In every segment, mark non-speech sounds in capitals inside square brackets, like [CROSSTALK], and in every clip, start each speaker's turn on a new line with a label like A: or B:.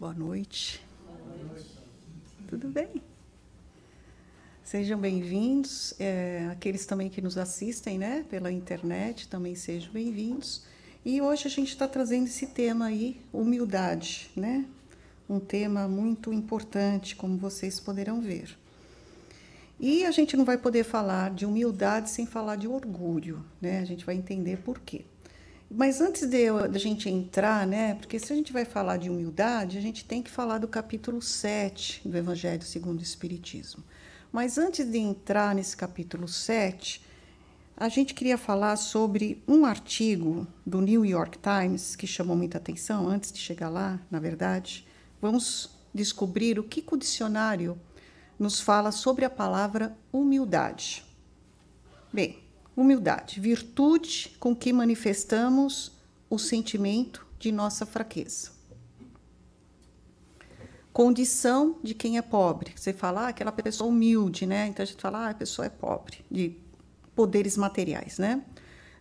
A: Boa noite. Tudo bem? Sejam bem-vindos. É, aqueles também que nos assistem né, pela internet também sejam bem-vindos. E hoje a gente está trazendo esse tema aí, humildade, né? Um tema muito importante, como vocês poderão ver. E a gente não vai poder falar de humildade sem falar de orgulho, né? A gente vai entender por quê. Mas antes de, a gente entrar, né? Porque se a gente vai falar de humildade, a gente tem que falar do capítulo 7 do Evangelho segundo o Espiritismo. Mas antes de entrar nesse capítulo 7, a gente queria falar sobre um artigo do New York Times que chamou muita atenção antes de chegar lá, na verdade. Vamos descobrir o que o dicionário nos fala sobre a palavra humildade. Bem, Humildade, virtude com que manifestamos o sentimento de nossa fraqueza. Condição de quem é pobre. Você fala, ah, aquela pessoa humilde, né? Então a gente fala, ah, a pessoa é pobre, de poderes materiais, né?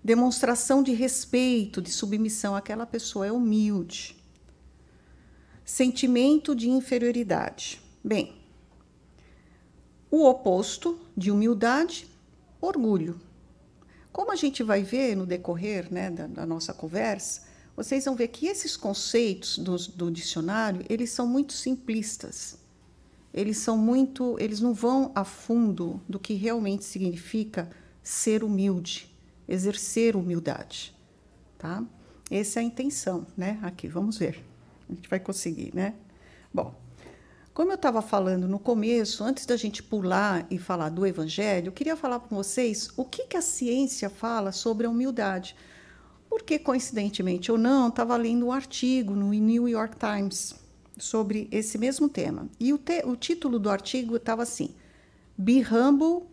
A: Demonstração de respeito, de submissão, aquela pessoa é humilde. Sentimento de inferioridade. Bem, o oposto de humildade, orgulho. Como a gente vai ver no decorrer né, da, da, nossa conversa, vocês vão ver que esses conceitos do, do dicionário eles são muito simplistas. Eles são muito, eles não vão a fundo do que realmente significa ser humilde, exercer humildade, tá? Essa é a intenção, né? Aqui, vamos ver. A gente vai conseguir, né? Bom, como eu estava falando no começo, antes da gente pular e falar do Evangelho, eu queria falar com vocês o que, que a ciência fala sobre a humildade. Porque, coincidentemente ou não, estava lendo um artigo no New York Times sobre esse mesmo tema. E o, te o título do artigo estava assim: Be Humble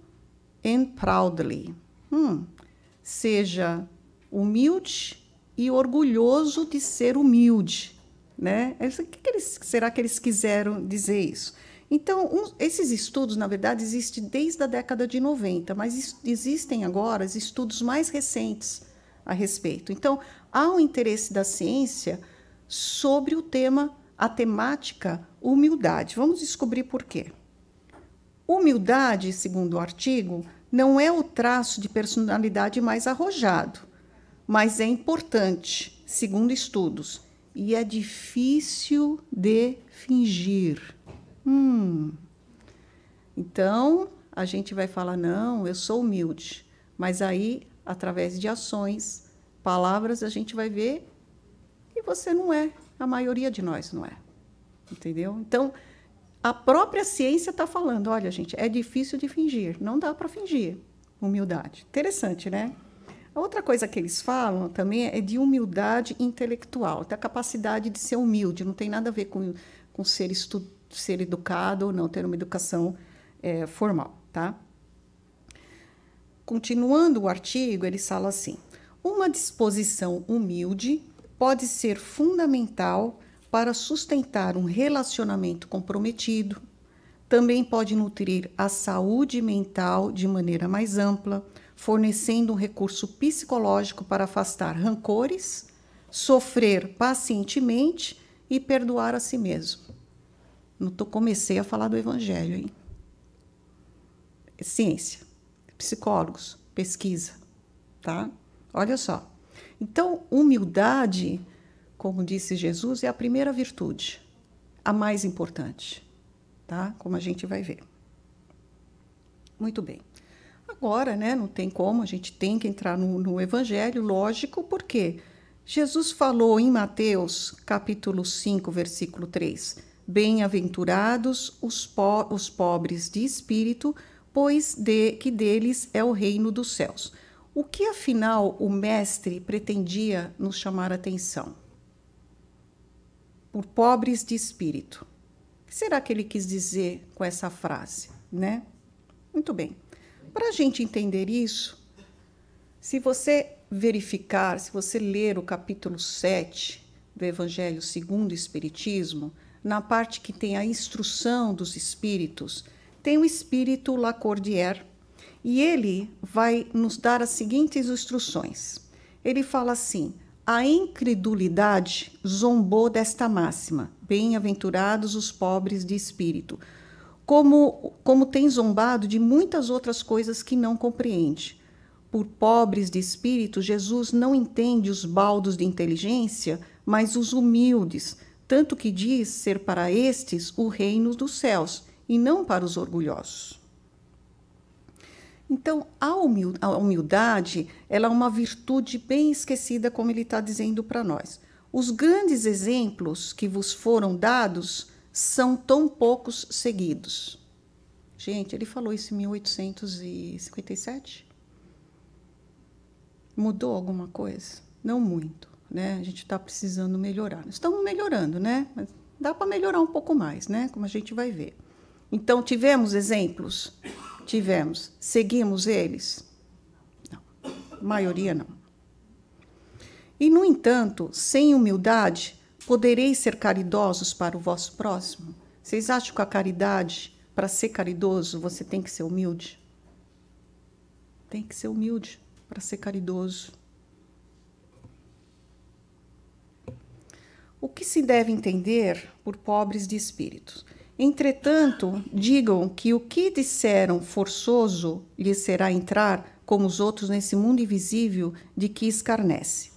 A: and Proudly. Hum, seja humilde e orgulhoso de ser humilde. Né? O que, que eles, será que eles quiseram dizer isso? Então, um, esses estudos, na verdade, existem desde a década de 90, mas existem agora estudos mais recentes a respeito. Então, há um interesse da ciência sobre o tema, a temática humildade. Vamos descobrir por quê. Humildade, segundo o artigo, não é o traço de personalidade mais arrojado, mas é importante, segundo estudos e é difícil de fingir. Hum. Então, a gente vai falar: não, eu sou humilde. Mas aí, através de ações, palavras, a gente vai ver que você não é. A maioria de nós não é. Entendeu? Então, a própria ciência está falando: olha, gente, é difícil de fingir. Não dá para fingir humildade. Interessante, né? outra coisa que eles falam também é de humildade intelectual, da capacidade de ser humilde, não tem nada a ver com, com ser, estu, ser educado ou não ter uma educação é, formal. Tá? Continuando o artigo, ele fala assim: uma disposição humilde pode ser fundamental para sustentar um relacionamento comprometido, também pode nutrir a saúde mental de maneira mais ampla fornecendo um recurso psicológico para afastar rancores, sofrer pacientemente e perdoar a si mesmo. Não tô, comecei a falar do Evangelho, hein? Ciência, psicólogos, pesquisa, tá? Olha só. Então, humildade, como disse Jesus, é a primeira virtude, a mais importante, tá? Como a gente vai ver. Muito bem. Agora, né? Não tem como, a gente tem que entrar no, no Evangelho, lógico, porque Jesus falou em Mateus, capítulo 5, versículo 3: Bem-aventurados os, po os pobres de espírito, pois de, que deles é o reino dos céus. O que afinal o mestre pretendia nos chamar a atenção? Por pobres de espírito. O que será que ele quis dizer com essa frase, né? Muito bem. Para a gente entender isso, se você verificar, se você ler o capítulo 7 do Evangelho segundo o Espiritismo, na parte que tem a instrução dos espíritos, tem o espírito Lacordière e ele vai nos dar as seguintes instruções. Ele fala assim: a incredulidade zombou desta máxima: bem-aventurados os pobres de espírito, como, como tem zombado de muitas outras coisas que não compreende. Por pobres de espírito, Jesus não entende os baldos de inteligência, mas os humildes, tanto que diz ser para estes o reino dos céus, e não para os orgulhosos. Então, a humildade ela é uma virtude bem esquecida, como ele está dizendo para nós. Os grandes exemplos que vos foram dados são tão poucos seguidos. Gente, ele falou isso em 1857. Mudou alguma coisa? Não muito, né? A gente está precisando melhorar. Estamos melhorando, né? Mas dá para melhorar um pouco mais, né? Como a gente vai ver. Então tivemos exemplos, tivemos. Seguimos eles? Não. A maioria não. E no entanto, sem humildade Podereis ser caridosos para o vosso próximo? Vocês acham que a caridade, para ser caridoso, você tem que ser humilde? Tem que ser humilde para ser caridoso. O que se deve entender por pobres de espírito? Entretanto, digam que o que disseram forçoso lhe será entrar, como os outros, nesse mundo invisível de que escarnece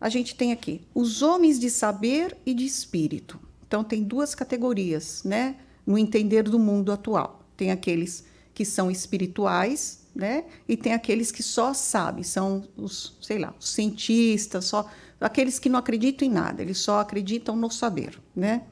A: a gente tem aqui os homens de saber e de espírito. Então, tem duas categorias, né? No entender do mundo atual. Tem aqueles que são espirituais, né? E tem aqueles que só sabem, são os, sei lá, os cientistas, só aqueles que não acreditam em nada, eles só acreditam no saber, né?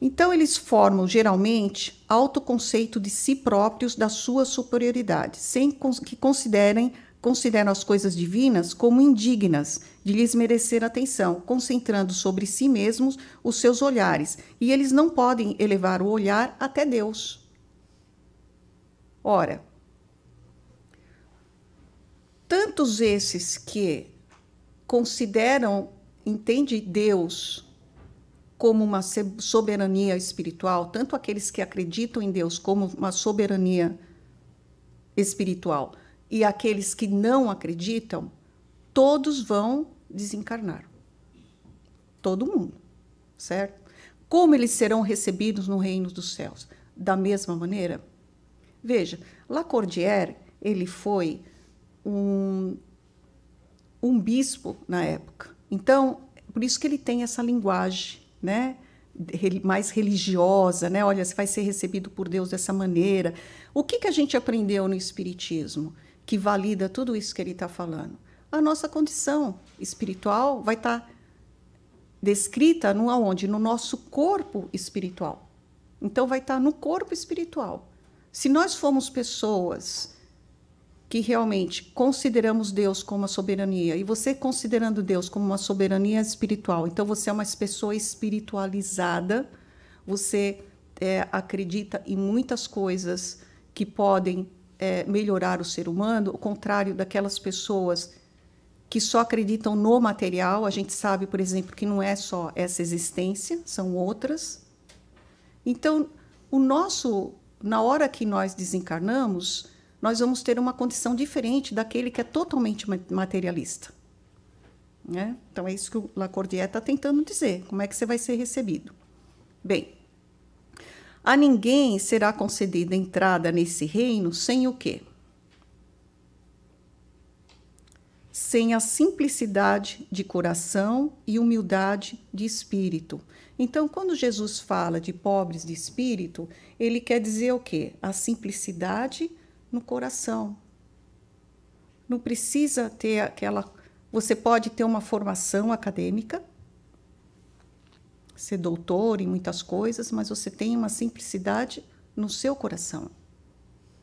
A: Então eles formam geralmente autoconceito de si próprios da sua superioridade, sem que considerem consideram as coisas divinas como indignas de lhes merecer atenção, concentrando sobre si mesmos os seus olhares, e eles não podem elevar o olhar até Deus. Ora, tantos esses que consideram, entende Deus como uma soberania espiritual, tanto aqueles que acreditam em Deus como uma soberania espiritual e aqueles que não acreditam, todos vão desencarnaram. Todo mundo, certo? Como eles serão recebidos no reino dos céus? Da mesma maneira? Veja, Lacordaire ele foi um, um bispo na época. Então, por isso que ele tem essa linguagem, né? mais religiosa, né? Olha, você vai ser recebido por Deus dessa maneira. O que, que a gente aprendeu no Espiritismo que valida tudo isso que ele está falando? a nossa condição espiritual vai estar tá descrita no aonde? No nosso corpo espiritual. Então vai estar tá no corpo espiritual. Se nós formos pessoas que realmente consideramos Deus como uma soberania, e você considerando Deus como uma soberania espiritual, então você é uma pessoa espiritualizada, você é, acredita em muitas coisas que podem é, melhorar o ser humano, ao contrário daquelas pessoas que só acreditam no material. A gente sabe, por exemplo, que não é só essa existência, são outras. Então, o nosso, na hora que nós desencarnamos, nós vamos ter uma condição diferente daquele que é totalmente materialista. Né? Então, é isso que o Lacordier está tentando dizer. Como é que você vai ser recebido? Bem, a ninguém será concedida entrada nesse reino sem o quê? sem a simplicidade de coração e humildade de espírito. Então, quando Jesus fala de pobres de espírito, ele quer dizer o quê? A simplicidade no coração. Não precisa ter aquela. Você pode ter uma formação acadêmica, ser doutor em muitas coisas, mas você tem uma simplicidade no seu coração.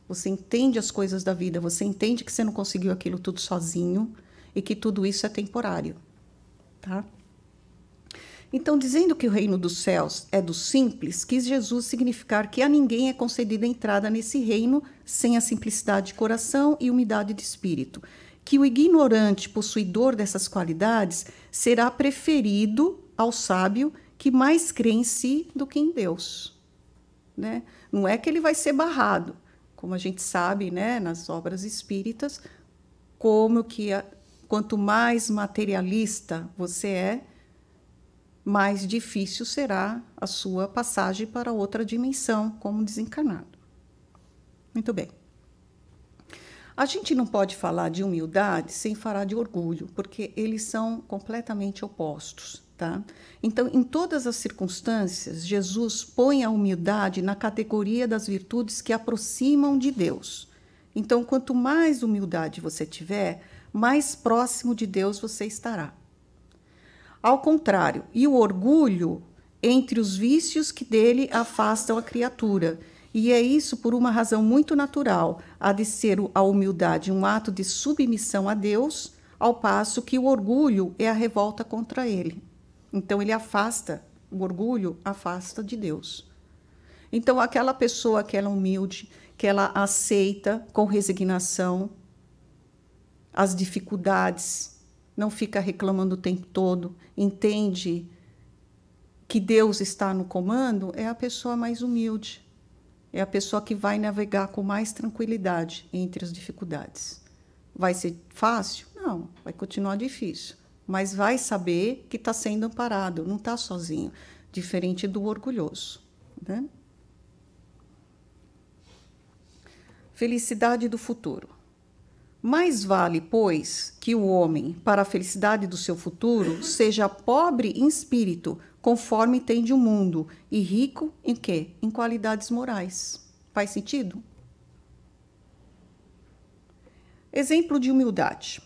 A: Você entende as coisas da vida, você entende que você não conseguiu aquilo tudo sozinho, e que tudo isso é temporário. Tá? Então, dizendo que o reino dos céus é do simples, quis Jesus significar que a ninguém é concedida entrada nesse reino sem a simplicidade de coração e humildade de espírito. Que o ignorante possuidor dessas qualidades será preferido ao sábio que mais crê em si do que em Deus. Né? Não é que ele vai ser barrado, como a gente sabe né, nas obras espíritas, como que a, Quanto mais materialista você é, mais difícil será a sua passagem para outra dimensão como desencarnado. Muito bem. A gente não pode falar de humildade sem falar de orgulho, porque eles são completamente opostos. Tá? Então, em todas as circunstâncias, Jesus põe a humildade na categoria das virtudes que aproximam de Deus. Então, quanto mais humildade você tiver, mais próximo de Deus você estará. Ao contrário, e o orgulho entre os vícios que dele afastam a criatura. E é isso por uma razão muito natural, a de ser a humildade um ato de submissão a Deus, ao passo que o orgulho é a revolta contra ele. Então ele afasta, o orgulho afasta de Deus. Então aquela pessoa que ela é humilde, que ela aceita com resignação as dificuldades, não fica reclamando o tempo todo, entende que Deus está no comando, é a pessoa mais humilde, é a pessoa que vai navegar com mais tranquilidade entre as dificuldades. Vai ser fácil? Não, vai continuar difícil, mas vai saber que está sendo amparado, não está sozinho, diferente do orgulhoso. Né? Felicidade do futuro. Mais vale, pois, que o homem, para a felicidade do seu futuro, seja pobre em espírito, conforme entende o mundo, e rico em quê? Em qualidades morais. Faz sentido? Exemplo de humildade.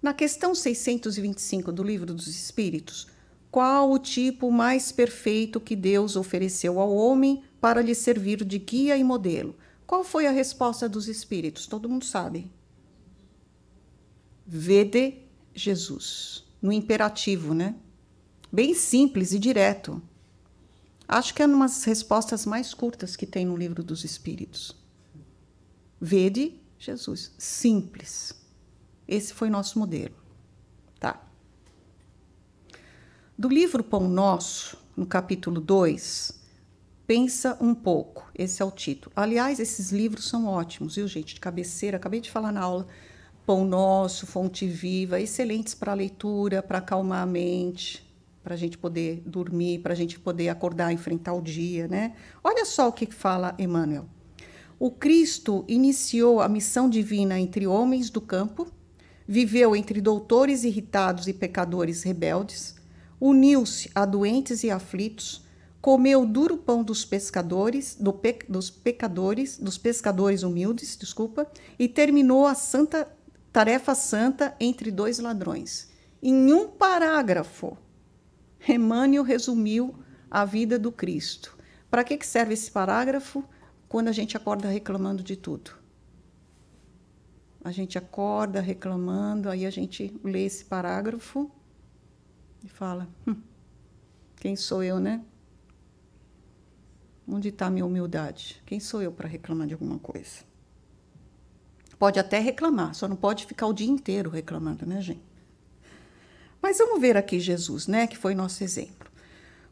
A: Na questão 625 do Livro dos Espíritos, qual o tipo mais perfeito que Deus ofereceu ao homem para lhe servir de guia e modelo? Qual foi a resposta dos espíritos? Todo mundo sabe. Vede Jesus, no imperativo, né? Bem simples e direto. Acho que é uma das respostas mais curtas que tem no livro dos Espíritos. Vede Jesus, simples. Esse foi nosso modelo. Tá. Do livro Pão Nosso, no capítulo 2, Pensa um pouco. Esse é o título. Aliás, esses livros são ótimos, viu, gente? De cabeceira, acabei de falar na aula Pão Nosso, Fonte Viva, excelentes para leitura, para acalmar a mente, para a gente poder dormir, para a gente poder acordar, enfrentar o dia, né? Olha só o que fala Emmanuel. O Cristo iniciou a missão divina entre homens do campo, viveu entre doutores irritados e pecadores rebeldes, uniu-se a doentes e aflitos, comeu o duro pão dos pescadores, do pe, dos pecadores, dos pescadores humildes, desculpa, e terminou a santa Tarefa Santa entre dois ladrões. Em um parágrafo, Remânio resumiu a vida do Cristo. Para que serve esse parágrafo quando a gente acorda reclamando de tudo? A gente acorda reclamando, aí a gente lê esse parágrafo e fala: hum, quem sou eu, né? Onde está a minha humildade? Quem sou eu para reclamar de alguma coisa? Pode até reclamar, só não pode ficar o dia inteiro reclamando, né, gente? Mas vamos ver aqui Jesus, né, que foi nosso exemplo.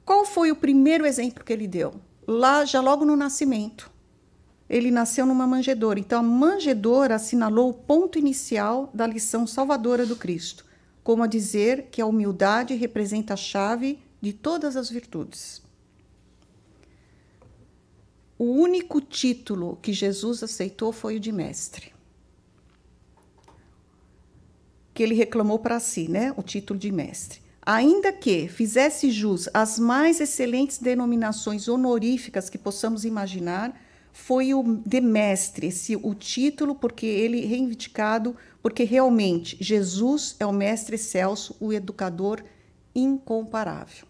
A: Qual foi o primeiro exemplo que ele deu? Lá, já logo no nascimento. Ele nasceu numa manjedoura. Então, a manjedoura assinalou o ponto inicial da lição salvadora do Cristo, como a dizer que a humildade representa a chave de todas as virtudes. O único título que Jesus aceitou foi o de mestre que ele reclamou para si, né, o título de mestre. Ainda que fizesse jus às mais excelentes denominações honoríficas que possamos imaginar, foi o de mestre, esse, o título, porque ele reivindicado, porque realmente Jesus é o mestre Celso, o educador incomparável.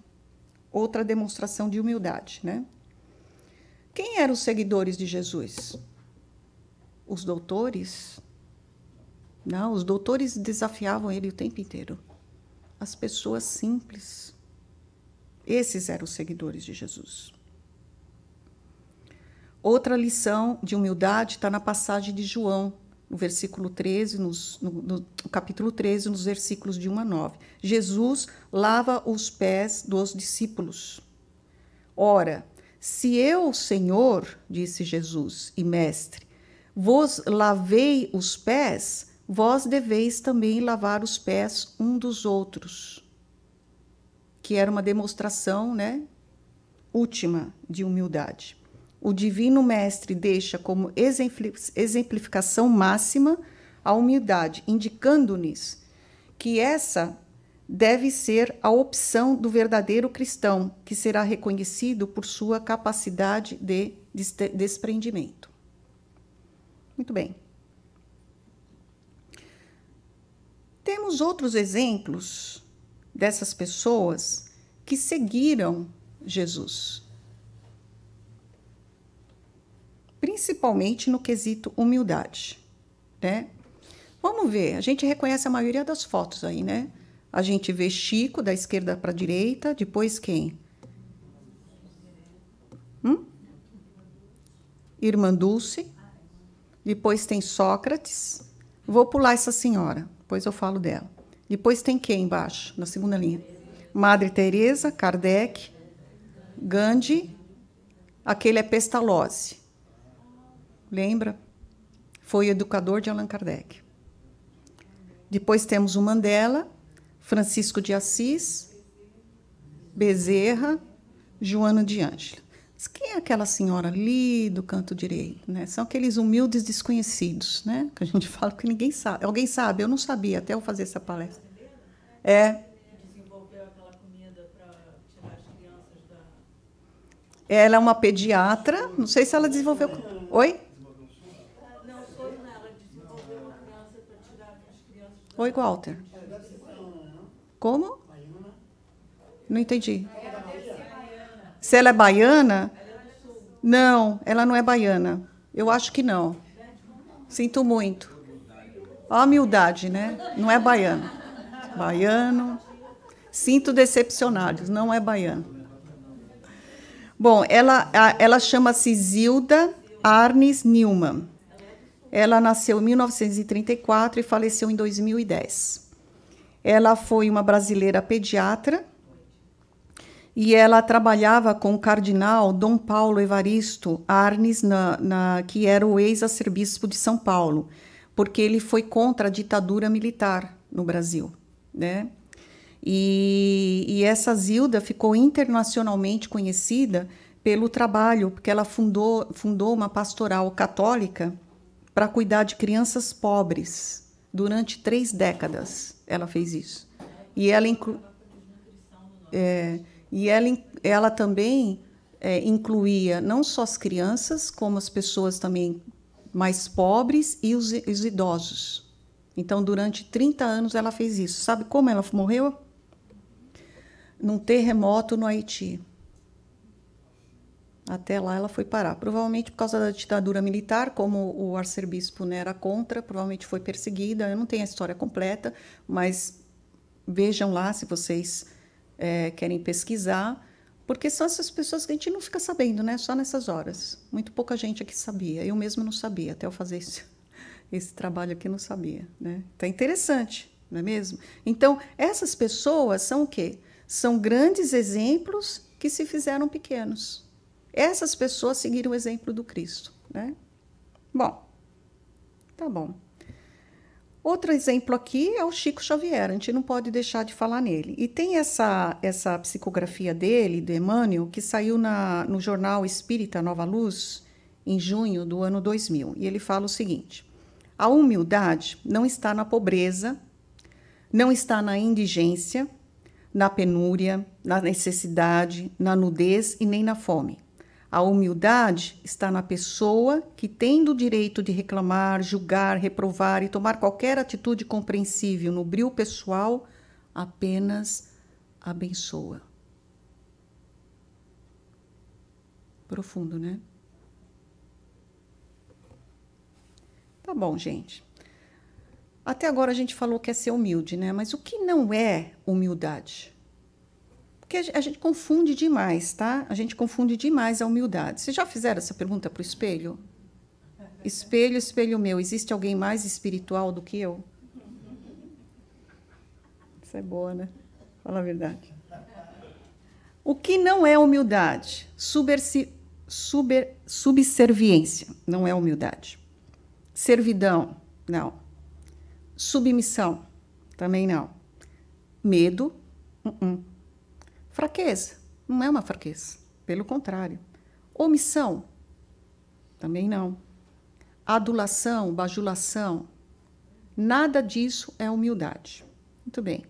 A: Outra demonstração de humildade, né? Quem eram os seguidores de Jesus? Os doutores, não, os doutores desafiavam ele o tempo inteiro. As pessoas simples. Esses eram os seguidores de Jesus. Outra lição de humildade está na passagem de João, no versículo 13, nos, no, no, capítulo 13, nos versículos de 1 a 9. Jesus lava os pés dos discípulos. Ora, se eu, Senhor, disse Jesus e Mestre, vos lavei os pés, Vós deveis também lavar os pés um dos outros, que era uma demonstração, né, última de humildade. O divino mestre deixa como exemplificação máxima a humildade, indicando-nos que essa deve ser a opção do verdadeiro cristão, que será reconhecido por sua capacidade de desprendimento. Muito bem. Temos outros exemplos dessas pessoas que seguiram Jesus. Principalmente no quesito humildade, né? Vamos ver, a gente reconhece a maioria das fotos aí, né? A gente vê Chico da esquerda para a direita, depois quem? Hum? Irmã Dulce, depois tem Sócrates. Vou pular essa senhora. Depois eu falo dela. Depois tem quem embaixo, na segunda linha? Madre Teresa, Kardec, Gandhi, aquele é Pestalozzi. Lembra? Foi educador de Allan Kardec. Depois temos o Mandela, Francisco de Assis, Bezerra, Joana de Ângela. Mas quem é aquela senhora ali do canto direito? Né? São aqueles humildes desconhecidos, né? Que a gente [LAUGHS] fala que ninguém sabe. Alguém sabe, eu não sabia até eu fazer essa palestra. É. Ela é uma pediatra, não sei se ela desenvolveu. Oi? Oi, Walter. Né? Como? Né? Não entendi. Se ela é baiana? Não, ela não é baiana. Eu acho que não. Sinto muito. A humildade, né? Não é baiano. Baiano. Sinto decepcionados, não é baiano. Bom, ela, ela chama-se Zilda Arnes Newman. Ela nasceu em 1934 e faleceu em 2010. Ela foi uma brasileira pediatra e ela trabalhava com o cardinal Dom Paulo Evaristo Arnes, na, na, que era o ex-arcebispo de São Paulo, porque ele foi contra a ditadura militar no Brasil. Né? E, e essa Zilda ficou internacionalmente conhecida pelo trabalho, porque ela fundou, fundou uma pastoral católica para cuidar de crianças pobres. Durante três décadas ela fez isso. E ela inclu... É, e ela, ela também é, incluía não só as crianças, como as pessoas também mais pobres e os, os idosos. Então, durante 30 anos, ela fez isso. Sabe como ela morreu? Num terremoto no Haiti. Até lá ela foi parar. Provavelmente por causa da ditadura militar, como o arcebispo né, era contra, provavelmente foi perseguida. Eu não tenho a história completa, mas vejam lá se vocês é, querem pesquisar, porque são essas pessoas que a gente não fica sabendo, né? Só nessas horas. Muito pouca gente aqui sabia. Eu mesmo não sabia, até eu fazer esse, [LAUGHS] esse trabalho aqui, não sabia. Né? Tá interessante, não é mesmo? Então, essas pessoas são o quê? São grandes exemplos que se fizeram pequenos. Essas pessoas seguiram o exemplo do Cristo, né? Bom, tá bom. Outro exemplo aqui é o Chico Xavier, a gente não pode deixar de falar nele. E tem essa, essa psicografia dele, do Emmanuel, que saiu na, no jornal Espírita Nova Luz, em junho do ano 2000. E ele fala o seguinte: a humildade não está na pobreza, não está na indigência, na penúria, na necessidade, na nudez e nem na fome. A humildade está na pessoa que, tendo o direito de reclamar, julgar, reprovar e tomar qualquer atitude compreensível no brilho pessoal, apenas abençoa. Profundo, né? Tá bom, gente. Até agora a gente falou que é ser humilde, né? Mas o que não é humildade? Porque a gente confunde demais, tá? A gente confunde demais a humildade. Vocês já fizeram essa pergunta para o espelho? Espelho, espelho meu, existe alguém mais espiritual do que eu? Isso é boa, né? Fala a verdade. O que não é humildade? Subversi Suber, subserviência, não é humildade. Servidão, não. Submissão, também não. Medo, uh -uh. Fraqueza não é uma fraqueza, pelo contrário. Omissão também não. Adulação, bajulação, nada disso é humildade. Muito bem.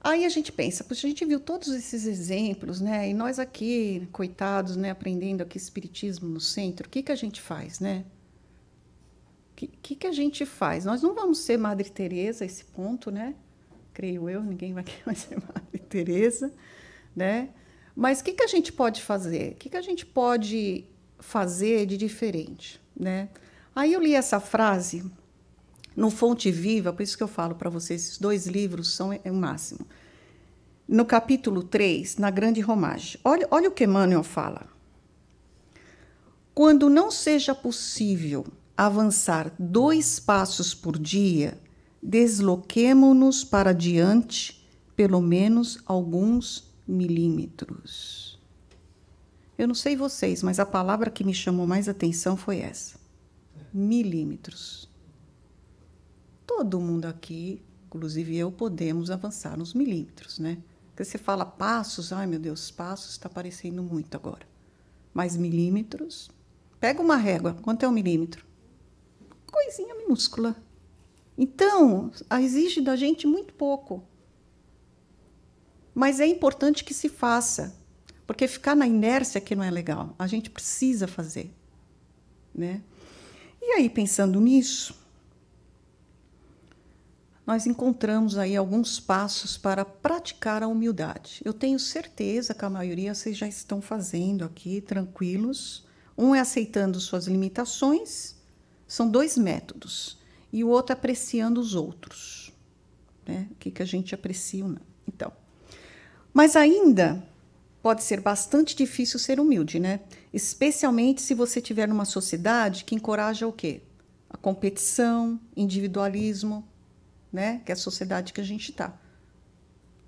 A: Aí a gente pensa, poxa, a gente viu todos esses exemplos, né? E nós aqui, coitados, né, aprendendo aqui espiritismo no centro, o que, que a gente faz, né? O que, que, que a gente faz? Nós não vamos ser Madre Teresa esse ponto, né? creio eu, ninguém vai [LAUGHS] querer mais ser Madre Teresa, né? Mas o que, que a gente pode fazer? O que, que a gente pode fazer de diferente, né? Aí eu li essa frase no Fonte Viva, por isso que eu falo para vocês, esses dois livros são é, é o máximo. No capítulo 3, na Grande Romagem. Olha, olha o que Emmanuel fala. Quando não seja possível avançar dois passos por dia, desloquemo-nos para diante pelo menos alguns milímetros. Eu não sei vocês, mas a palavra que me chamou mais atenção foi essa: milímetros. Todo mundo aqui, inclusive eu, podemos avançar nos milímetros, né? Porque você fala passos, ai meu Deus, passos está parecendo muito agora. Mas milímetros. Pega uma régua, quanto é um milímetro? Coisinha minúscula. Então, exige da gente muito pouco. Mas é importante que se faça, porque ficar na inércia que não é legal. A gente precisa fazer, né? E aí pensando nisso, nós encontramos aí alguns passos para praticar a humildade. Eu tenho certeza que a maioria vocês já estão fazendo aqui, tranquilos. Um é aceitando suas limitações. São dois métodos e o outro apreciando os outros. Né? O que, que a gente aprecia ou não. Então, mas ainda pode ser bastante difícil ser humilde, né? Especialmente se você tiver numa sociedade que encoraja o quê? A competição, individualismo, né? Que é a sociedade que a gente está.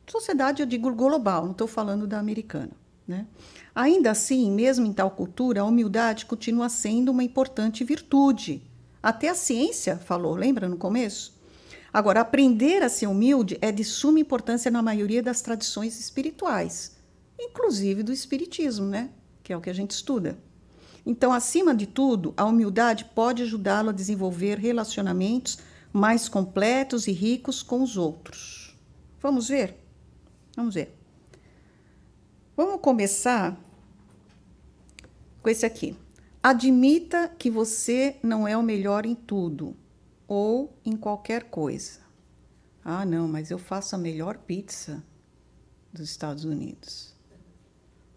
A: Sociedade, eu digo global, não estou falando da americana, né? Ainda assim, mesmo em tal cultura, a humildade continua sendo uma importante virtude até a ciência falou, lembra no começo? Agora, aprender a ser humilde é de suma importância na maioria das tradições espirituais, inclusive do espiritismo, né? Que é o que a gente estuda. Então, acima de tudo, a humildade pode ajudá-lo a desenvolver relacionamentos mais completos e ricos com os outros. Vamos ver? Vamos ver. Vamos começar com esse aqui. Admita que você não é o melhor em tudo ou em qualquer coisa. Ah, não, mas eu faço a melhor pizza dos Estados Unidos.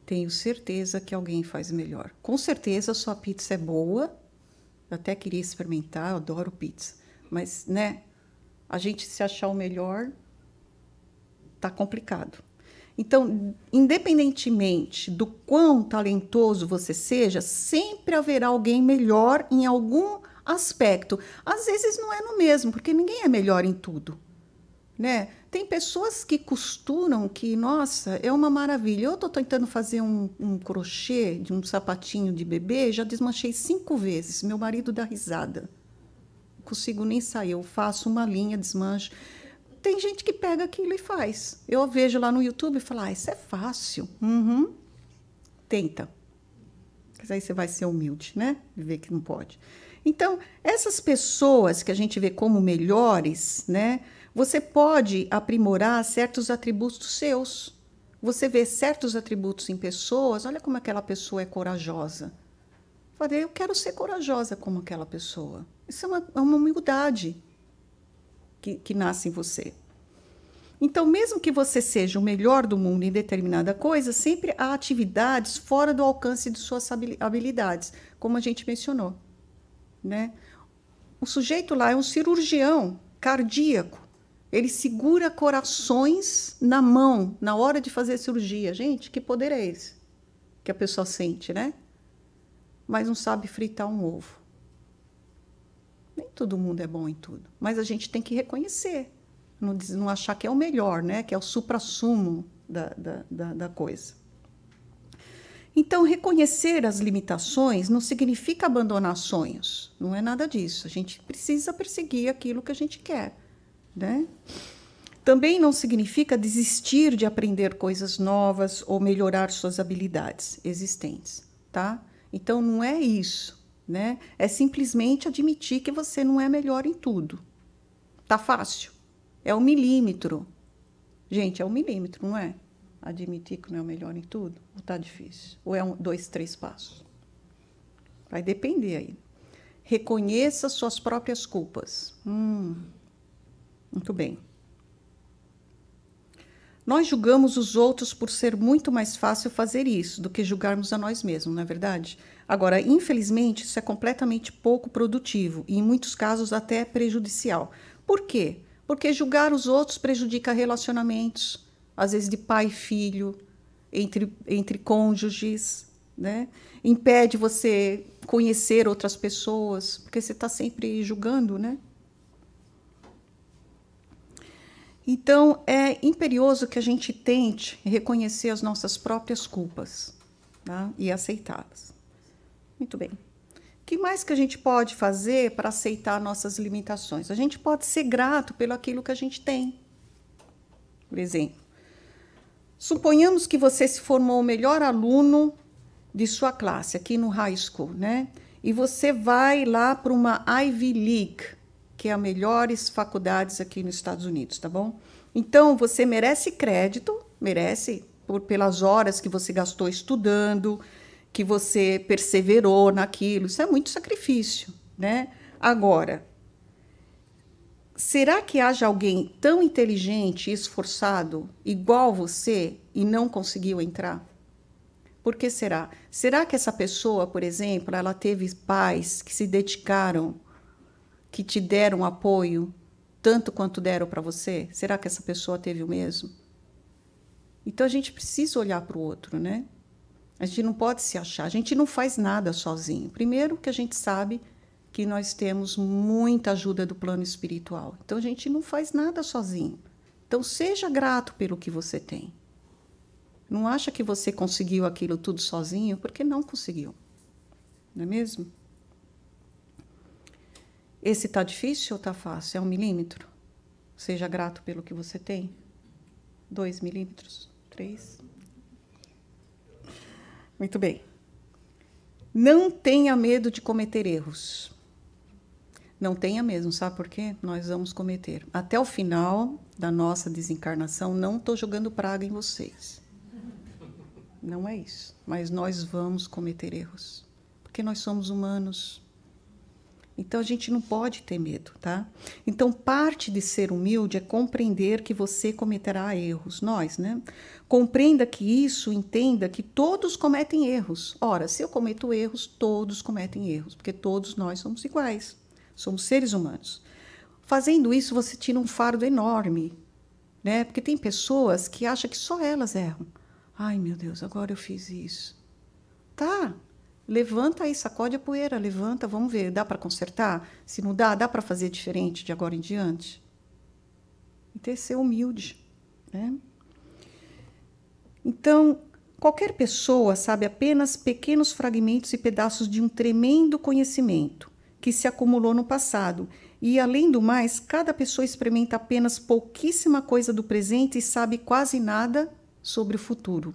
A: Tenho certeza que alguém faz melhor. Com certeza sua pizza é boa. Eu até queria experimentar, eu adoro pizza. Mas, né, a gente se achar o melhor tá complicado. Então, independentemente do quão talentoso você seja, sempre haverá alguém melhor em algum aspecto. Às vezes não é no mesmo, porque ninguém é melhor em tudo. Né? Tem pessoas que costuram que, nossa, é uma maravilha. Eu estou tentando fazer um, um, crochê de um sapatinho de bebê, já desmanchei cinco vezes. Meu marido dá risada. Não consigo nem sair. Eu faço uma linha, desmancho tem gente que pega aquilo e faz. Eu vejo lá no YouTube e falo, ah, isso é fácil. Uhum. Tenta. Mas aí você vai ser humilde, né? E ver que não pode. Então, essas pessoas que a gente vê como melhores, né? Você pode aprimorar certos atributos seus. Você vê certos atributos em pessoas, olha como aquela pessoa é corajosa. Falei, eu quero ser corajosa como aquela pessoa. Isso é uma, é uma humildade que, que nasce em você. Então, mesmo que você seja o melhor do mundo em determinada coisa, sempre há atividades fora do alcance de suas habilidades, como a gente mencionou. Né? O sujeito lá é um cirurgião cardíaco. Ele segura corações na mão na hora de fazer cirurgia. Gente, que poder é esse que a pessoa sente, né? Mas não sabe fritar um ovo todo mundo é bom em tudo, mas a gente tem que reconhecer, não, não achar que é o melhor, né? que é o supra-sumo da, da, da, da coisa. Então, reconhecer as limitações não significa abandonar sonhos, não é nada disso. A gente precisa perseguir aquilo que a gente quer. Né? Também não significa desistir de aprender coisas novas ou melhorar suas habilidades existentes. Tá? Então, não é isso. Né? É simplesmente admitir que você não é melhor em tudo. Tá fácil. É um milímetro. Gente, é um milímetro, não é? Admitir que não é o melhor em tudo? Ou tá difícil? Ou é um, dois, três passos? Vai depender aí. Reconheça suas próprias culpas. Hum, muito bem. Nós julgamos os outros por ser muito mais fácil fazer isso do que julgarmos a nós mesmos, não é verdade? Agora, infelizmente, isso é completamente pouco produtivo e, em muitos casos, até prejudicial. Por quê? Porque julgar os outros prejudica relacionamentos, às vezes de pai e filho, entre, entre cônjuges, né? impede você conhecer outras pessoas, porque você está sempre julgando, né? Então, é imperioso que a gente tente reconhecer as nossas próprias culpas tá? e aceitá-las. Muito bem. O que mais que a gente pode fazer para aceitar nossas limitações? A gente pode ser grato pelo aquilo que a gente tem. Por exemplo, suponhamos que você se formou o melhor aluno de sua classe aqui no high school, né? E você vai lá para uma Ivy League, que é a melhores faculdades aqui nos Estados Unidos, tá bom? Então você merece crédito, merece por, pelas horas que você gastou estudando, que você perseverou naquilo. Isso é muito sacrifício, né? Agora, será que haja alguém tão inteligente e esforçado igual você e não conseguiu entrar? Por que será? Será que essa pessoa, por exemplo, ela teve pais que se dedicaram, que te deram apoio tanto quanto deram para você? Será que essa pessoa teve o mesmo? Então a gente precisa olhar para o outro, né? A gente não pode se achar, a gente não faz nada sozinho. Primeiro, que a gente sabe que nós temos muita ajuda do plano espiritual. Então, a gente não faz nada sozinho. Então, seja grato pelo que você tem. Não acha que você conseguiu aquilo tudo sozinho, porque não conseguiu. Não é mesmo? Esse tá difícil ou tá fácil? É um milímetro? Seja grato pelo que você tem. Dois milímetros? Três? Muito bem. Não tenha medo de cometer erros. Não tenha mesmo, sabe por quê? Nós vamos cometer. Até o final da nossa desencarnação, não estou jogando praga em vocês. Não é isso. Mas nós vamos cometer erros. Porque nós somos humanos. Então a gente não pode ter medo, tá? Então parte de ser humilde é compreender que você cometerá erros, nós, né? Compreenda que isso, entenda que todos cometem erros. Ora, se eu cometo erros, todos cometem erros, porque todos nós somos iguais, somos seres humanos. Fazendo isso, você tira um fardo enorme, né? Porque tem pessoas que acham que só elas erram. Ai, meu Deus, agora eu fiz isso. Tá, levanta aí, sacode a poeira, levanta, vamos ver, dá para consertar? Se não dá para fazer diferente de agora em diante? E ter ser humilde. Né? Então, qualquer pessoa sabe apenas pequenos fragmentos e pedaços de um tremendo conhecimento que se acumulou no passado. E, além do mais, cada pessoa experimenta apenas pouquíssima coisa do presente e sabe quase nada sobre o futuro.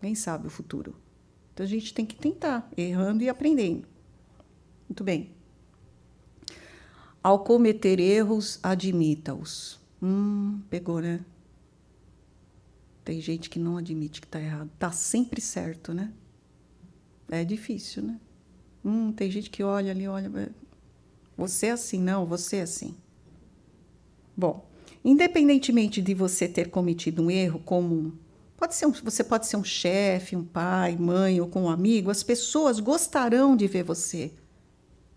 A: Quem sabe o futuro? Então a gente tem que tentar, errando e aprendendo. Muito bem. Ao cometer erros, admita-os. Hum, pegou, né? Tem gente que não admite que está errado. Está sempre certo, né? É difícil, né? Hum, tem gente que olha ali, olha. É, você é assim, não, você é assim. Bom, independentemente de você ter cometido um erro como Pode ser um, você pode ser um chefe, um pai, mãe ou com um amigo, as pessoas gostarão de ver você,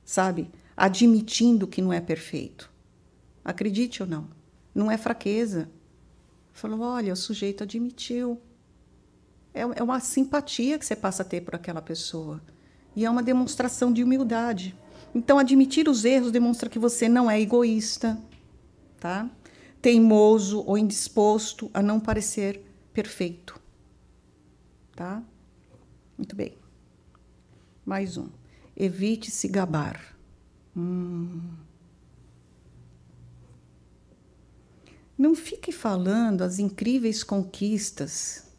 A: sabe? Admitindo que não é perfeito. Acredite ou não, não é fraqueza. Falou, olha, o sujeito admitiu. É, é uma simpatia que você passa a ter por aquela pessoa. E é uma demonstração de humildade. Então, admitir os erros demonstra que você não é egoísta, tá? teimoso ou indisposto a não parecer perfeito. Tá? Muito bem. Mais um. Evite se gabar. Hum. Não fique falando as incríveis conquistas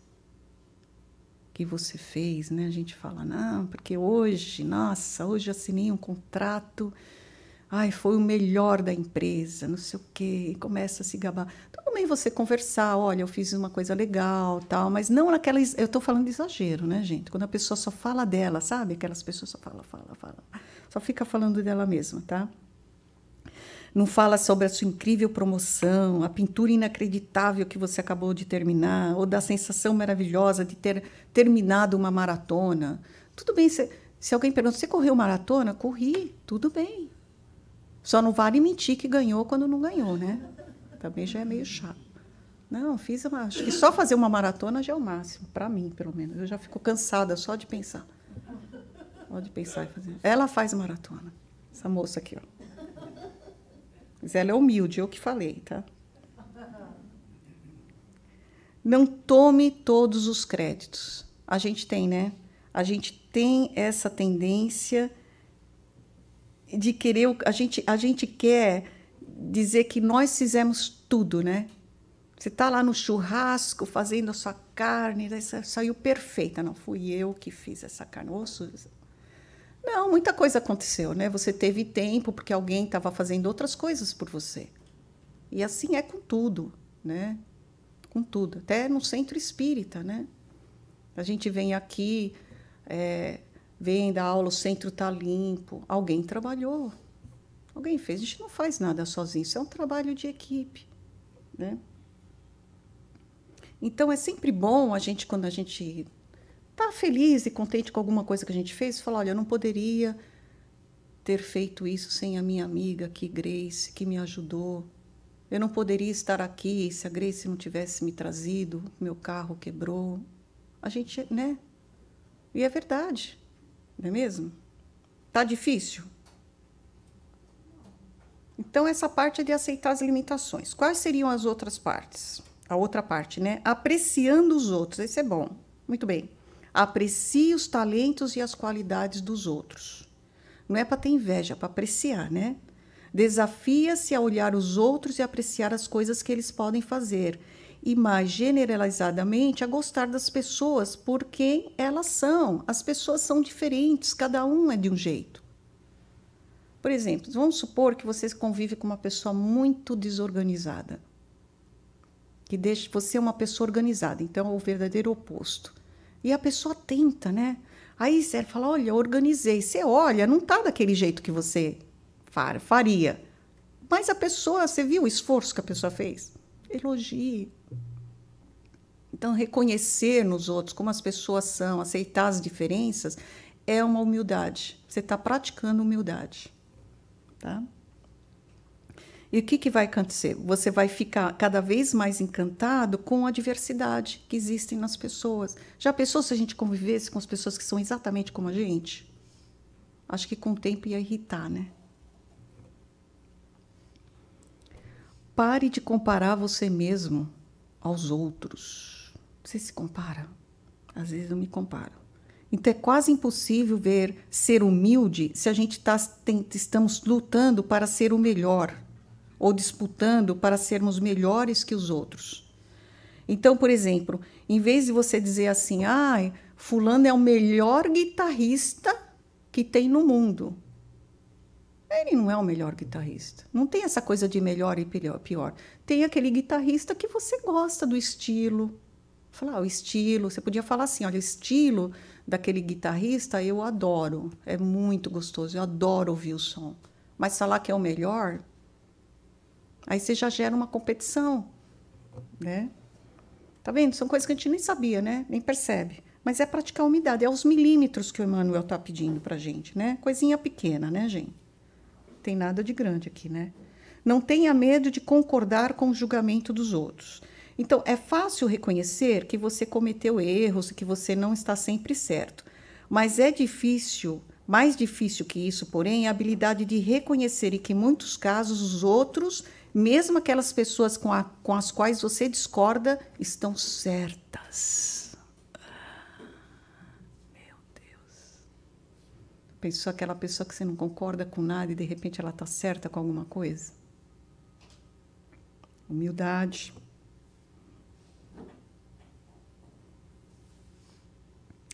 A: que você fez, né? A gente fala, não, porque hoje, nossa, hoje assinei um contrato Ai, foi o melhor da empresa, não sei o quê, começa a se gabar. Tudo então, bem você conversar, olha, eu fiz uma coisa legal, tal, mas não naquela. Eu estou falando de exagero, né, gente? Quando a pessoa só fala dela, sabe? Aquelas pessoas só fala, fala, fala. Só fica falando dela mesma, tá? Não fala sobre a sua incrível promoção, a pintura inacreditável que você acabou de terminar, ou da sensação maravilhosa de ter terminado uma maratona. Tudo bem, se, se alguém pergunta, você correu maratona? Corri, tudo bem só não vale mentir que ganhou quando não ganhou, né? Também já é meio chato. Não, fiz uma. Acho que só fazer uma maratona já é o máximo, para mim, pelo menos. Eu já fico cansada só de pensar. Só de pensar e fazer. Ela faz maratona, essa moça aqui, ó. Mas ela é humilde, eu que falei, tá? Não tome todos os créditos. A gente tem, né? A gente tem essa tendência de querer. A gente, a gente quer dizer que nós fizemos tudo, né? Você está lá no churrasco fazendo a sua carne, saiu perfeita. Não fui eu que fiz essa carne. Osso. Não, muita coisa aconteceu, né? Você teve tempo porque alguém estava fazendo outras coisas por você. E assim é com tudo, né? Com tudo. Até no centro espírita, né? A gente vem aqui, é, vem da aula, o centro está limpo. Alguém trabalhou, alguém fez. A gente não faz nada sozinho, isso é um trabalho de equipe. Né? Então é sempre bom a gente, quando a gente está feliz e contente com alguma coisa que a gente fez, falar: olha, eu não poderia ter feito isso sem a minha amiga aqui, Grace, que me ajudou. Eu não poderia estar aqui se a Grace não tivesse me trazido, meu carro quebrou. A gente, né? E é verdade. Não é mesmo? Tá difícil? Então, essa parte é de aceitar as limitações. Quais seriam as outras partes? A outra parte, né? Apreciando os outros. Esse é bom. Muito bem. Aprecie os talentos e as qualidades dos outros. Não é para ter inveja, é para apreciar, né? Desafia-se a olhar os outros e apreciar as coisas que eles podem fazer e mais generalizadamente a gostar das pessoas por quem elas são. As pessoas são diferentes, cada um é de um jeito. Por exemplo, vamos supor que você convive com uma pessoa muito desorganizada, que deixa você é uma pessoa organizada, então é o verdadeiro oposto. E a pessoa tenta, né? Aí você fala: olha, organizei. Você olha, não está daquele jeito que você faria. Mas a pessoa, você viu o esforço que a pessoa fez? elogie. Então, reconhecer nos outros como as pessoas são, aceitar as diferenças, é uma humildade. Você está praticando humildade. Tá? E o que, que vai acontecer? Você vai ficar cada vez mais encantado com a diversidade que existem nas pessoas. Já pensou se a gente convivesse com as pessoas que são exatamente como a gente? Acho que com o tempo ia irritar, né? Pare de comparar você mesmo aos outros. Você se compara? Às vezes eu me comparo. Então é quase impossível ver ser humilde se a gente tá, tem, estamos lutando para ser o melhor ou disputando para sermos melhores que os outros. Então, por exemplo, em vez de você dizer assim, ah, fulano é o melhor guitarrista que tem no mundo, ele não é o melhor guitarrista. Não tem essa coisa de melhor e pior. Tem aquele guitarrista que você gosta do estilo. Falar, ah, o estilo. Você podia falar assim: olha, o estilo daquele guitarrista eu adoro. É muito gostoso. Eu adoro ouvir o som. Mas falar que é o melhor, aí você já gera uma competição. Né? Tá vendo? São coisas que a gente nem sabia, né? Nem percebe. Mas é praticar a umidade, é os milímetros que o Emmanuel está pedindo para gente, né? Coisinha pequena, né, gente? tem nada de grande aqui, né? Não tenha medo de concordar com o julgamento dos outros. Então, é fácil reconhecer que você cometeu erros, que você não está sempre certo. Mas é difícil, mais difícil que isso, porém, é a habilidade de reconhecer e que, em muitos casos, os outros, mesmo aquelas pessoas com, a, com as quais você discorda, estão certas. pessoa, aquela pessoa que você não concorda com nada e de repente ela está certa com alguma coisa? Humildade.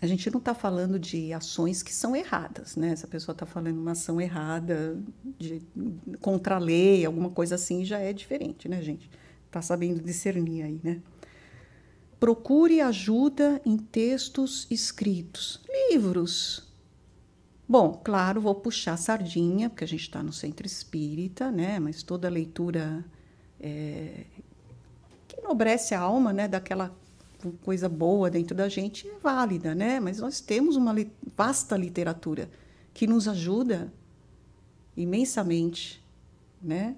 A: A gente não está falando de ações que são erradas, né? Se a pessoa está falando uma ação errada, de, contra a lei, alguma coisa assim, já é diferente, né, gente? Está sabendo discernir aí, né? Procure ajuda em textos escritos, livros, Bom, claro, vou puxar sardinha, porque a gente está no centro espírita, né? Mas toda leitura é, que enobrece a alma, né? Daquela coisa boa dentro da gente é válida, né? Mas nós temos uma li vasta literatura que nos ajuda imensamente, né?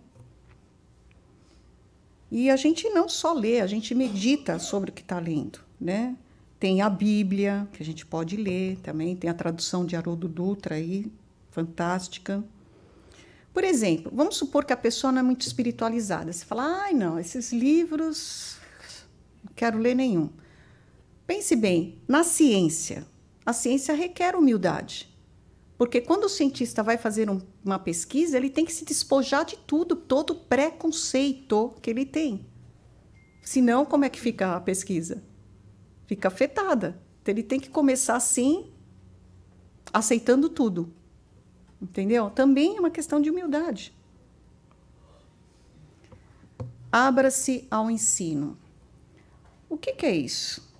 A: E a gente não só lê, a gente medita sobre o que está lendo, né? Tem a Bíblia, que a gente pode ler também, tem a tradução de Haroldo Dutra aí, fantástica. Por exemplo, vamos supor que a pessoa não é muito espiritualizada. Você fala, ai, ah, não, esses livros, não quero ler nenhum. Pense bem, na ciência, a ciência requer humildade. Porque quando o cientista vai fazer um, uma pesquisa, ele tem que se despojar de tudo, todo preconceito que ele tem. Senão, como é que fica a pesquisa? fica afetada. Então, ele tem que começar assim, aceitando tudo. Entendeu? Também é uma questão de humildade. Abra-se ao ensino. O que, que é isso?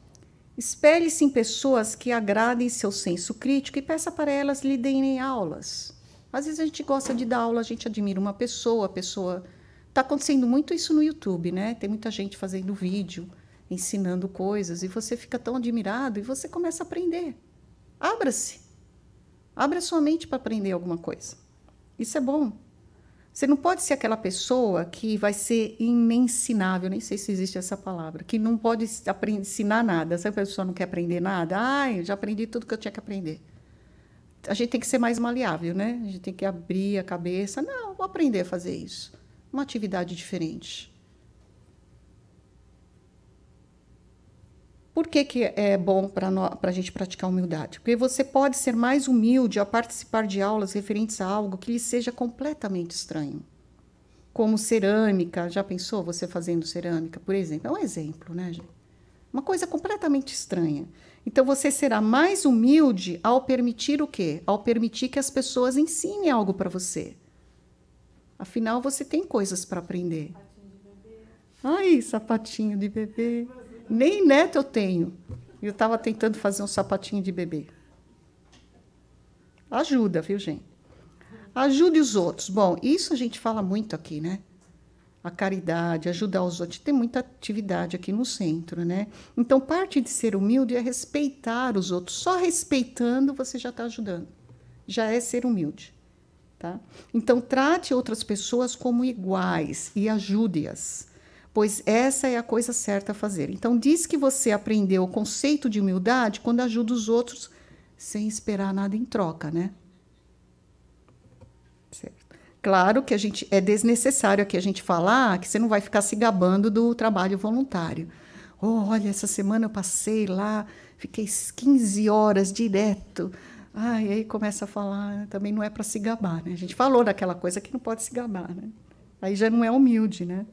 A: espere se em pessoas que agradem seu senso crítico e peça para elas lhe deem aulas. Às vezes a gente gosta de dar aula, a gente admira uma pessoa, a pessoa. Está acontecendo muito isso no YouTube, né? Tem muita gente fazendo vídeo ensinando coisas e você fica tão admirado e você começa a aprender. Abra-se. Abra sua mente para aprender alguma coisa. Isso é bom. Você não pode ser aquela pessoa que vai ser imensinável, nem sei se existe essa palavra, que não pode ensinar nada. Essa pessoa não quer aprender nada. Ai, ah, já aprendi tudo que eu tinha que aprender. A gente tem que ser mais maleável, né? A gente tem que abrir a cabeça. Não, vou aprender a fazer isso. Uma atividade diferente Por que, que é bom para a gente praticar humildade? Porque você pode ser mais humilde ao participar de aulas referentes a algo que lhe seja completamente estranho. Como cerâmica, já pensou você fazendo cerâmica, por exemplo? É um exemplo, né, gente? Uma coisa completamente estranha. Então você será mais humilde ao permitir o quê? Ao permitir que as pessoas ensinem algo para você. Afinal, você tem coisas para aprender. Ai, sapatinho de bebê. Nem neto eu tenho. Eu estava tentando fazer um sapatinho de bebê. Ajuda, viu, gente? Ajude os outros. Bom, isso a gente fala muito aqui, né? A caridade, ajudar os outros. Tem muita atividade aqui no centro, né? Então, parte de ser humilde é respeitar os outros. Só respeitando você já está ajudando. Já é ser humilde. Tá? Então, trate outras pessoas como iguais e ajude-as pois essa é a coisa certa a fazer. Então, diz que você aprendeu o conceito de humildade quando ajuda os outros sem esperar nada em troca, né? Certo. Claro que a gente é desnecessário aqui a gente falar que você não vai ficar se gabando do trabalho voluntário. Oh, olha, essa semana eu passei lá, fiquei 15 horas direto. ai aí começa a falar, né? também não é para se gabar, né? A gente falou daquela coisa que não pode se gabar, né? Aí já não é humilde, né?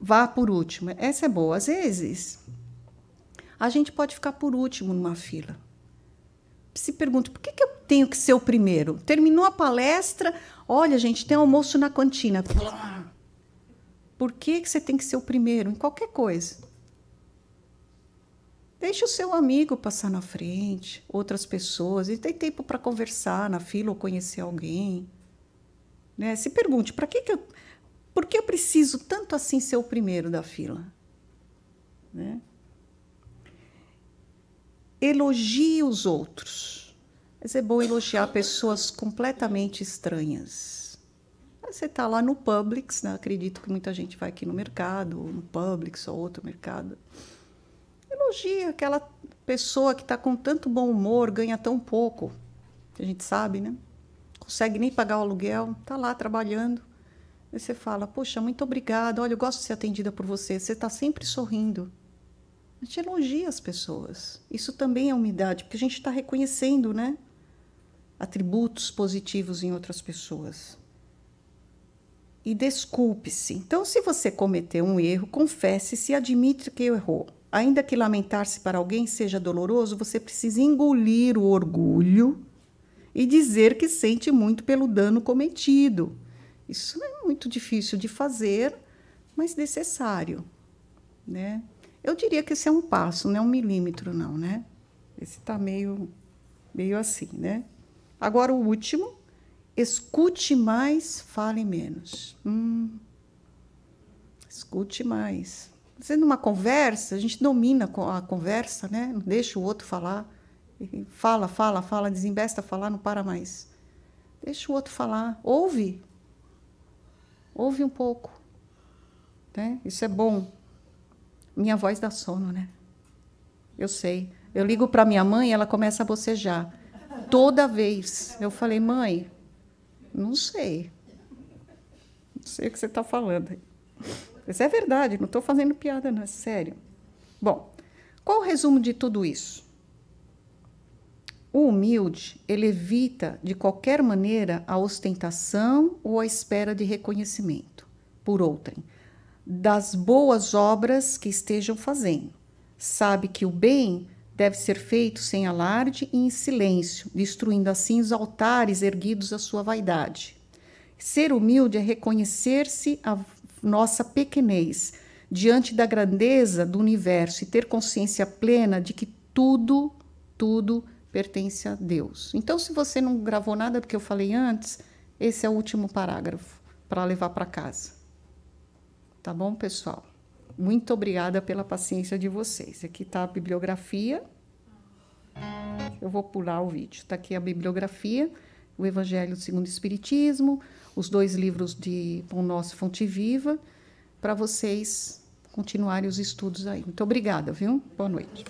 A: vá por último. Essa é boa. Às vezes, a gente pode ficar por último numa fila. Se pergunta, por que, que eu tenho que ser o primeiro? Terminou a palestra, olha, gente, tem almoço na cantina. Por que, que você tem que ser o primeiro? Em qualquer coisa. Deixe o seu amigo passar na frente, outras pessoas, e tem tempo para conversar na fila ou conhecer alguém. Né? Se pergunte, para que, que eu por que eu preciso tanto assim ser o primeiro da fila? Né? Elogie os outros. Mas é bom elogiar pessoas completamente estranhas. Você está lá no Publix, né? acredito que muita gente vai aqui no mercado, ou no Publix ou outro mercado. Elogia aquela pessoa que está com tanto bom humor, ganha tão pouco. A gente sabe, né? Consegue nem pagar o aluguel, está lá trabalhando Aí você fala, poxa, muito obrigada, olha, eu gosto de ser atendida por você, você está sempre sorrindo. A gente elogia as pessoas. Isso também é humildade, porque a gente está reconhecendo, né? Atributos positivos em outras pessoas. E desculpe-se. Então, se você cometeu um erro, confesse-se e admite que errou. Ainda que lamentar-se para alguém seja doloroso, você precisa engolir o orgulho e dizer que sente muito pelo dano cometido isso é muito difícil de fazer, mas necessário, né? Eu diria que esse é um passo, não é um milímetro, não, né? Esse está meio, meio assim, né? Agora o último, escute mais, fale menos. Hum, escute mais. Você numa conversa, a gente domina a conversa, né? Não deixa o outro falar. Fala, fala, fala, desembesta falar, não para mais. Deixa o outro falar. Ouve, Ouve um pouco. Né? Isso é bom. Minha voz dá sono, né? Eu sei. Eu ligo para minha mãe, ela começa a bocejar. Toda vez. Eu falei, mãe, não sei. Não sei o que você está falando. Isso é verdade, não estou fazendo piada, não, é sério. Bom, qual o resumo de tudo isso? O humilde, ele evita de qualquer maneira a ostentação ou a espera de reconhecimento por outrem, das boas obras que estejam fazendo. Sabe que o bem deve ser feito sem alarde e em silêncio, destruindo assim os altares erguidos à sua vaidade. Ser humilde é reconhecer-se a nossa pequenez diante da grandeza do universo e ter consciência plena de que tudo, tudo é pertence a Deus. Então, se você não gravou nada do que eu falei antes, esse é o último parágrafo para levar para casa. Tá bom, pessoal? Muito obrigada pela paciência de vocês. Aqui está a bibliografia. Eu vou pular o vídeo. Está aqui a bibliografia, o Evangelho segundo o Espiritismo, os dois livros de Pão Nosso Fonte Viva, para vocês continuarem os estudos aí. Muito obrigada, viu? Boa noite.